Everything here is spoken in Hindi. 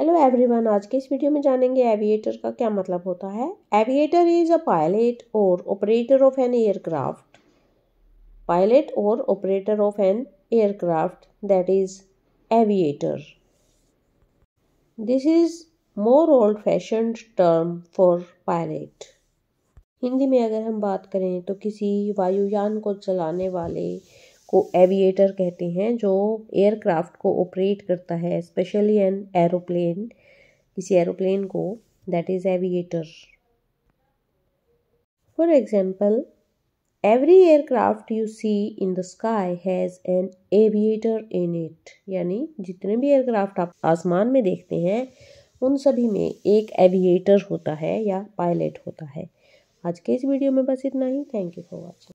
हेलो एवरीवन आज के इस वीडियो में जानेंगे एविएटर का क्या मतलब होता है एविएटर इज अ पायलट और operator of an aircraft pilot और operator of an aircraft that is aviator this is more old fashion term for pilot Hindi में अगर हम बात करें तो किसी वायुयान को चलाने वाले को एविएटर कहते हैं जो एयरक्राफ्ट को ऑपरेट करता है स्पेशली एन एरोप्लेन किसी एरोप्लेन को that is aviator for example every aircraft you see in the sky has an aviator in it यानी जितने भी एयरक्राफ्ट आप आसमान में देखते हैं उन सभी में एक एविएटर होता है या पायलट होता है आज के इस वीडियो में बस इतना ही थैंक यू फॉर वॉचिंग